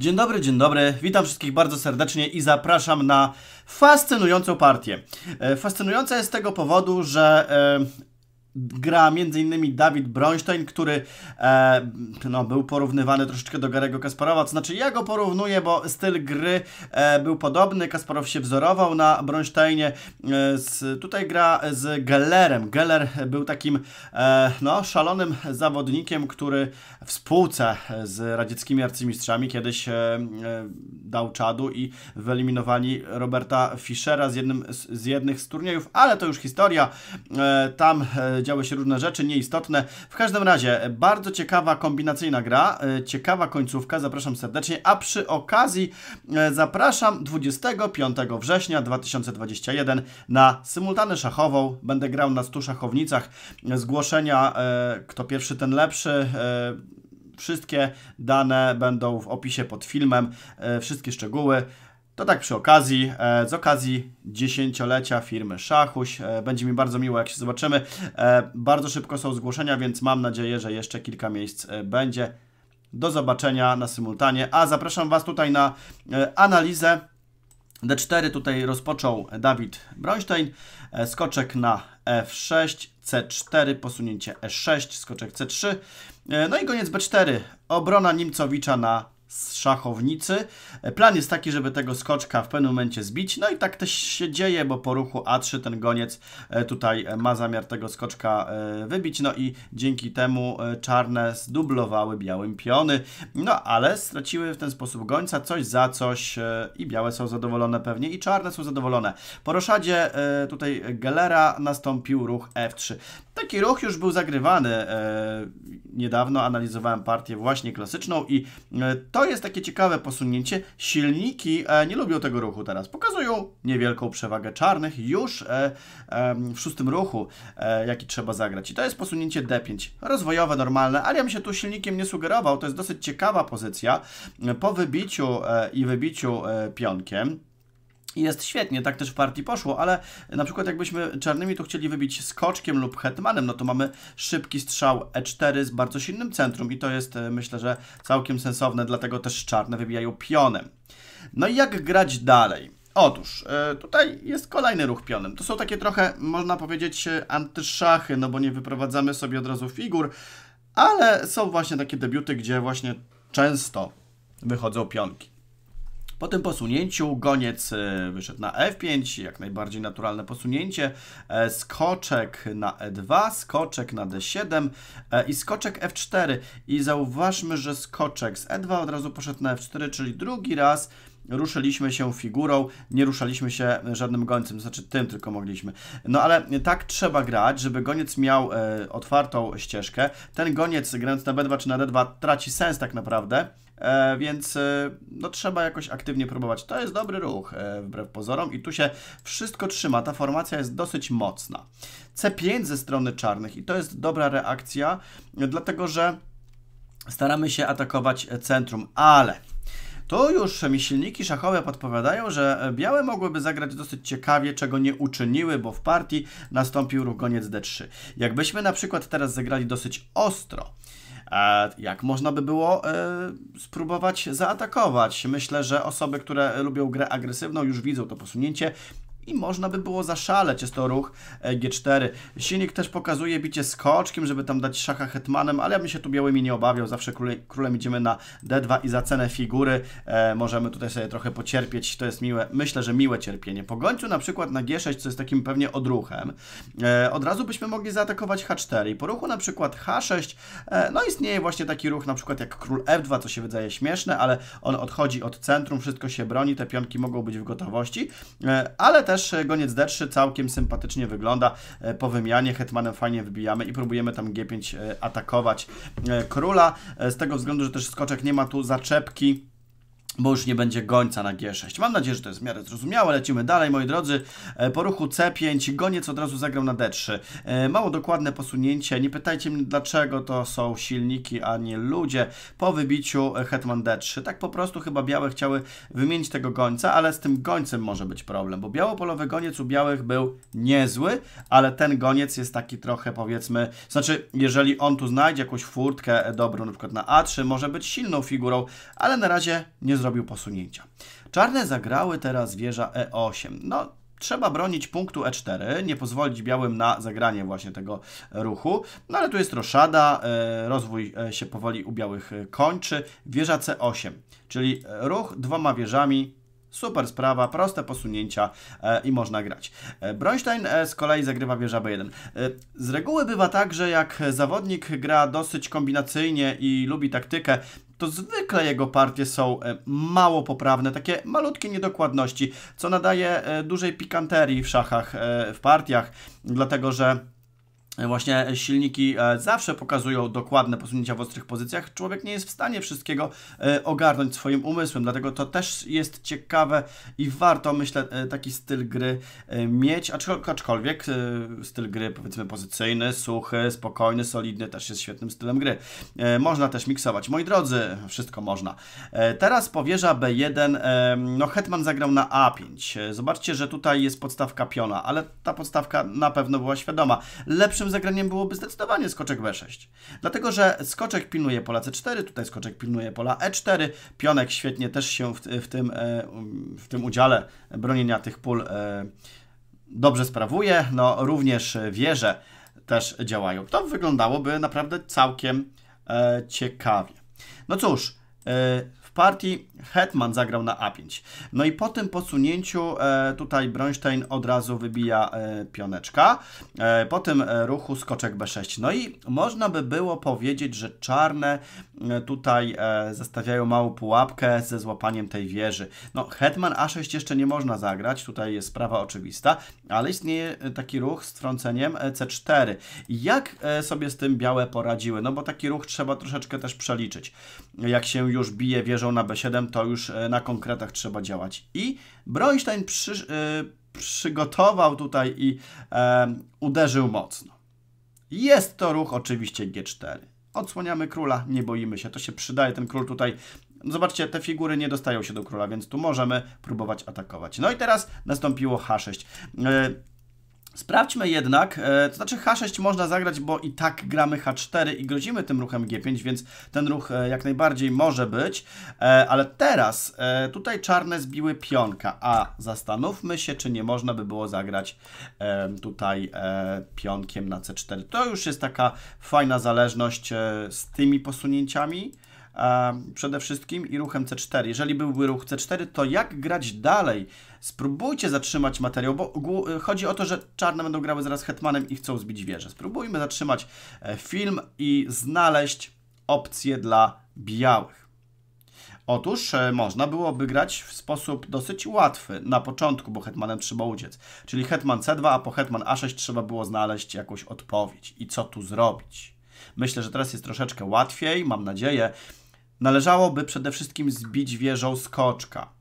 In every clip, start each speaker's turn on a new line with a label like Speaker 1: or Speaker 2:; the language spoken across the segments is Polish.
Speaker 1: Dzień dobry, dzień dobry. Witam wszystkich bardzo serdecznie i zapraszam na fascynującą partię. E, fascynująca jest z tego powodu, że e, gra m.in. Dawid Broństein, który e, no, był porównywany troszeczkę do Garego Kasparowa, to znaczy ja go porównuję, bo styl gry e, był podobny, Kasparow się wzorował na Broństeinie, e, z, tutaj gra z Gellerem, Geller był takim e, no, szalonym zawodnikiem, który w spółce z radzieckimi arcymistrzami kiedyś e, e, dał czadu i wyeliminowali Roberta Fischera z, jednym, z, z jednych z turniejów, ale to już historia, tam działy się różne rzeczy nieistotne. W każdym razie, bardzo ciekawa kombinacyjna gra, e, ciekawa końcówka, zapraszam serdecznie, a przy okazji e, zapraszam 25 września 2021 na symultanę szachową. Będę grał na 100 szachownicach. Zgłoszenia, e, kto pierwszy, ten lepszy. Wszystkie dane będą w opisie pod filmem, wszystkie szczegóły. To tak przy okazji, e, z okazji dziesięciolecia firmy Szachuś. E, będzie mi bardzo miło, jak się zobaczymy. E, bardzo szybko są zgłoszenia, więc mam nadzieję, że jeszcze kilka miejsc będzie. Do zobaczenia na symultanie. A zapraszam Was tutaj na analizę. D4 tutaj rozpoczął Dawid Broństein. Skoczek na F6, C4, posunięcie E6, skoczek C3. No i koniec B4. Obrona Nimcowicza na z szachownicy. Plan jest taki, żeby tego skoczka w pewnym momencie zbić. No i tak też się dzieje, bo po ruchu A3 ten goniec e, tutaj e, ma zamiar tego skoczka e, wybić. No i dzięki temu czarne zdublowały białym piony. No ale straciły w ten sposób gońca coś za coś i białe są zadowolone pewnie i czarne są zadowolone. Po roszadzie tutaj Gelera nastąpił ruch F3. Taki ruch już był zagrywany niedawno. Analizowałem partię właśnie klasyczną i to to jest takie ciekawe posunięcie. Silniki e, nie lubią tego ruchu teraz. Pokazują niewielką przewagę czarnych już e, w szóstym ruchu, e, jaki trzeba zagrać. I to jest posunięcie D5. Rozwojowe, normalne, ale ja bym się tu silnikiem nie sugerował. To jest dosyć ciekawa pozycja. Po wybiciu i wybiciu pionkiem jest świetnie, tak też w partii poszło, ale na przykład jakbyśmy czarnymi tu chcieli wybić skoczkiem lub hetmanem, no to mamy szybki strzał E4 z bardzo silnym centrum i to jest e, myślę, że całkiem sensowne, dlatego też czarne wybijają pionem. No i jak grać dalej? Otóż, e, tutaj jest kolejny ruch pionem. To są takie trochę, można powiedzieć, e, antyszachy, no bo nie wyprowadzamy sobie od razu figur, ale są właśnie takie debiuty, gdzie właśnie często wychodzą pionki. Po tym posunięciu goniec e, wyszedł na F5, jak najbardziej naturalne posunięcie, e, skoczek na E2, skoczek na D7 e, i skoczek F4. I zauważmy, że skoczek z E2 od razu poszedł na F4, czyli drugi raz ruszyliśmy się figurą, nie ruszaliśmy się żadnym gońcem, to znaczy tym tylko mogliśmy. No ale tak trzeba grać, żeby goniec miał e, otwartą ścieżkę. Ten goniec grając na B2 czy na D2 traci sens tak naprawdę, E, więc e, no, trzeba jakoś aktywnie próbować. To jest dobry ruch e, wbrew pozorom i tu się wszystko trzyma. Ta formacja jest dosyć mocna. C5 ze strony czarnych i to jest dobra reakcja, dlatego że staramy się atakować centrum, ale tu już mi silniki szachowe podpowiadają, że białe mogłyby zagrać dosyć ciekawie, czego nie uczyniły, bo w partii nastąpił ruch goniec D3. Jakbyśmy na przykład teraz zagrali dosyć ostro, E, jak można by było e, spróbować zaatakować. Myślę, że osoby, które lubią grę agresywną, już widzą to posunięcie i można by było zaszaleć, jest to ruch e, G4. Silnik też pokazuje bicie skoczkiem, żeby tam dać szacha hetmanem, ale ja bym się tu białymi nie obawiał, zawsze króle, królem idziemy na D2 i za cenę figury e, możemy tutaj sobie trochę pocierpieć, to jest miłe, myślę, że miłe cierpienie. Po gońcu na przykład na G6, co jest takim pewnie odruchem, e, od razu byśmy mogli zaatakować H4 i po ruchu na przykład H6, e, no istnieje właśnie taki ruch na przykład jak król F2, co się wydaje śmieszne, ale on odchodzi od centrum, wszystko się broni, te pionki mogą być w gotowości, e, ale te też e, goniec D3 całkiem sympatycznie wygląda e, po wymianie. Hetmanem fajnie wybijamy i próbujemy tam G5 e, atakować króla. Z tego względu, że też skoczek nie ma tu zaczepki bo już nie będzie gońca na G6. Mam nadzieję, że to jest w miarę zrozumiałe. Lecimy dalej, moi drodzy. E, po ruchu C5 goniec od razu zagrał na D3. E, mało dokładne posunięcie. Nie pytajcie mnie dlaczego to są silniki, a nie ludzie. Po wybiciu e, hetman D3. Tak po prostu chyba białe chciały wymienić tego gońca, ale z tym gońcem może być problem, bo białopolowy goniec u białych był niezły, ale ten goniec jest taki trochę powiedzmy, znaczy jeżeli on tu znajdzie jakąś furtkę dobrą, na przykład na A3, może być silną figurą, ale na razie nie zrobił posunięcia. Czarne zagrały teraz wieża E8. No, trzeba bronić punktu E4, nie pozwolić białym na zagranie właśnie tego ruchu. No ale tu jest roszada, e, rozwój e, się powoli u białych e, kończy. Wieża C8, czyli ruch dwoma wieżami, Super sprawa, proste posunięcia e, i można grać. E, Bronstein e, z kolei zagrywa wieża B1. z reguły bywa tak, że jak zawodnik gra dosyć kombinacyjnie i lubi taktykę, to zwykle jego partie są e, mało poprawne, takie malutkie niedokładności, co nadaje e, dużej pikanterii w szachach, e, w partiach, dlatego że E, właśnie silniki e, zawsze pokazują dokładne posunięcia w ostrych pozycjach. Człowiek nie jest w stanie wszystkiego e, ogarnąć swoim umysłem, dlatego to też jest ciekawe i warto, myślę, taki styl gry mieć. Aczkolwiek styl gry, powiedzmy, pozycyjny, suchy, spokojny, solidny, też jest świetnym stylem gry. Można też miksować. Moi drodzy, wszystko można. Teraz powierza B1. No, Hetman zagrał na A5. Zobaczcie, że tutaj jest podstawka piona, ale ta podstawka na pewno była świadoma. Lepszy lepszym zagraniem byłoby zdecydowanie skoczek B6. Dlatego, że skoczek pilnuje pola C4, tutaj skoczek pilnuje pola E4, pionek świetnie też się w, w tym, e, w tym udziale bronienia tych pól e, dobrze sprawuje, no również wieże też działają. To wyglądałoby naprawdę całkiem e, ciekawie. No cóż, partii Hetman zagrał na A5. No i po tym posunięciu e, tutaj Bronstein od razu wybija e, pioneczka. E, po tym ruchu skoczek B6. No i można by było powiedzieć, że czarne tutaj zastawiają małą pułapkę ze złapaniem tej wieży. No Hetman A6 jeszcze nie można zagrać, tutaj jest sprawa oczywista, ale istnieje taki ruch z trąceniem C4. Jak sobie z tym białe poradziły? No bo taki ruch trzeba troszeczkę też przeliczyć. Jak się już bije wieżą leżą na B7, to już e, na konkretach trzeba działać. I Broństein przy, e, przygotował tutaj i e, uderzył mocno. Jest to ruch oczywiście G4. Odsłaniamy króla, nie boimy się, to się przydaje, ten król tutaj... zobaczcie, te figury nie dostają się do króla, więc tu możemy próbować atakować. No i teraz nastąpiło H6. Sprawdźmy jednak, e, to znaczy H6 można zagrać, bo i tak gramy H4 i grozimy tym ruchem G5, więc ten ruch e, jak najbardziej może być, e, ale teraz tutaj czarne zbiły pionka, a zastanówmy się, czy nie można by było zagrać tutaj pionkiem na C4. To już jest taka fajna zależność z tymi posunięciami przede wszystkim i ruchem C4. Jeżeli byłby ruch C4, to jak grać dalej? Spróbujcie zatrzymać materiał, bo chodzi o to, że czarne będą grały zaraz hetmanem i chcą zbić wieżę. Spróbujmy zatrzymać e, film i znaleźć opcje dla białych. Otóż e, można byłoby grać w sposób dosyć łatwy na początku, bo hetmanem trzeba uciec. Czyli hetman C2, a po hetman A6 trzeba było znaleźć jakąś odpowiedź. I co tu zrobić? Myślę, że teraz jest troszeczkę łatwiej, mam nadzieję. Należałoby przede wszystkim zbić wieżą skoczka.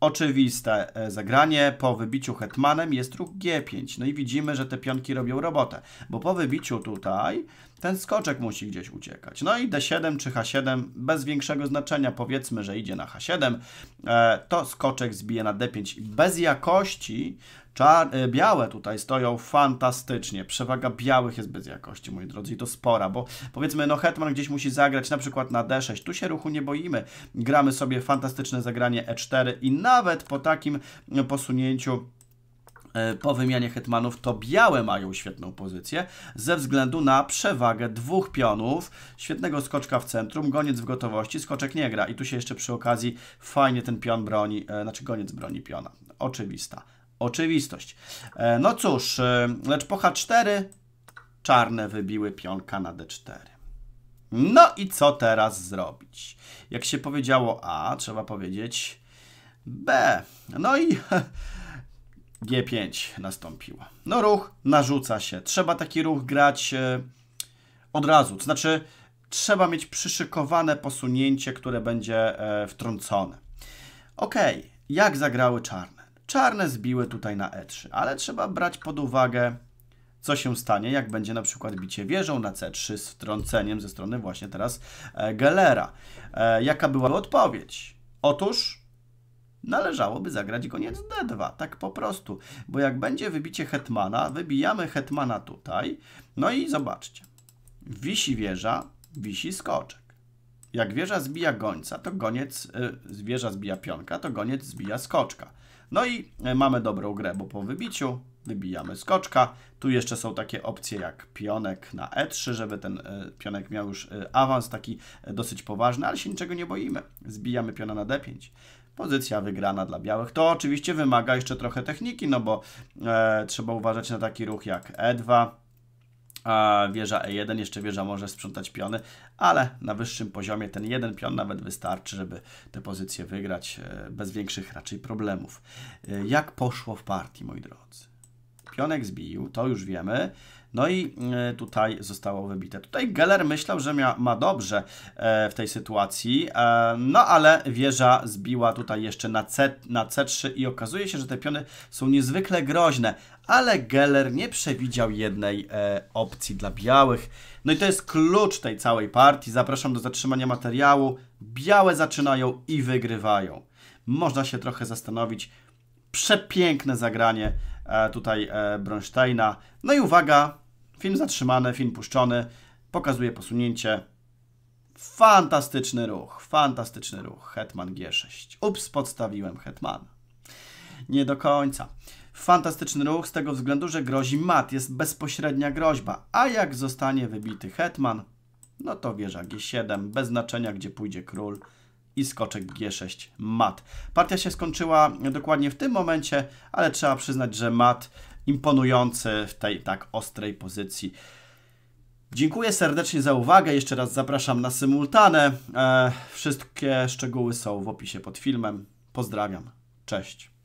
Speaker 1: Oczywiste e, zagranie po wybiciu hetmanem jest ruch G5. No i widzimy, że te pionki robią robotę, bo po wybiciu tutaj ten skoczek musi gdzieś uciekać. No i D7 czy H7 bez większego znaczenia, powiedzmy, że idzie na H7, e, to skoczek zbije na D5 bez jakości, Czar y, białe tutaj stoją fantastycznie. Przewaga białych jest bez jakości, moi drodzy, i to spora, bo powiedzmy, no Hetman gdzieś musi zagrać na przykład na D6. Tu się ruchu nie boimy. Gramy sobie fantastyczne zagranie E4 i nawet po takim y, posunięciu y, po wymianie hetmanów, to białe mają świetną pozycję ze względu na przewagę dwóch pionów, świetnego skoczka w centrum, goniec w gotowości, skoczek nie gra. I tu się jeszcze przy okazji fajnie ten pion broni, znaczy goniec broni piona. Oczywista oczywistość. E, no cóż, e, lecz po H4 czarne wybiły pionka na D4. No i co teraz zrobić? Jak się powiedziało A, trzeba powiedzieć B. No i G5 nastąpiło. No ruch narzuca się. Trzeba taki ruch grać e, od razu. To znaczy trzeba mieć przyszykowane posunięcie, które będzie wtrącone. Ok, jak zagrały czarne? Czarne zbiły tutaj na E3, ale trzeba brać pod uwagę, co się stanie, jak będzie na przykład bicie wieżą na C3 z wtrąceniem ze strony właśnie teraz e, Gelera. E, jaka była odpowiedź? Otóż należałoby zagrać koniec D2, tak po prostu, bo jak będzie wybicie hetmana, wybijamy hetmana tutaj, no i zobaczcie, wisi wieża, wisi skoczek. Jak wieża zbija gońca, to goniec, y, wieża zbija pionka, to goniec zbija skoczka. No i y, mamy dobrą grę, bo po wybiciu wybijamy skoczka. Tu jeszcze są takie opcje jak pionek na E3, żeby ten y, pionek miał już awans taki dosyć poważny, ale się niczego nie boimy. Zbijamy piona na D5 pozycja wygrana dla białych. To oczywiście wymaga jeszcze trochę techniki, no bo e, trzeba uważać na taki ruch jak E2, a wieża E1, jeszcze wieża może sprzątać piony, ale na wyższym poziomie ten jeden pion nawet wystarczy, żeby tę pozycję wygrać e, bez większych raczej problemów. E, jak poszło w partii, moi drodzy? Pionek zbił, to już wiemy. No i e, tutaj zostało wybite. Tutaj Geller myślał, że mia, ma dobrze e, w tej sytuacji, e, no ale wieża zbiła tutaj jeszcze na, C, na C3 i okazuje się, że te piony są niezwykle groźne, ale Geller nie przewidział jednej opcji dla białych. No i to jest klucz tej całej partii. Zapraszam do zatrzymania materiału. Białe zaczynają i wygrywają. Można się trochę zastanowić. Przepiękne zagranie tutaj Bronsteina. No i uwaga, Film zatrzymany, film puszczony, pokazuje posunięcie. Fantastyczny ruch, fantastyczny ruch. Hetman G6. Ups, podstawiłem Hetmana. Nie do końca. Fantastyczny ruch z tego względu, że grozi mat, jest bezpośrednia groźba. A jak zostanie wybity Hetman, no to wieża G7, bez znaczenia gdzie pójdzie król i skoczek G6 mat. Partia się skończyła dokładnie w tym momencie, ale trzeba przyznać, że mat imponujący w tej tak ostrej pozycji. Dziękuję serdecznie za uwagę. Jeszcze raz zapraszam na symultanę. E, wszystkie szczegóły są w opisie pod filmem. Pozdrawiam. Cześć.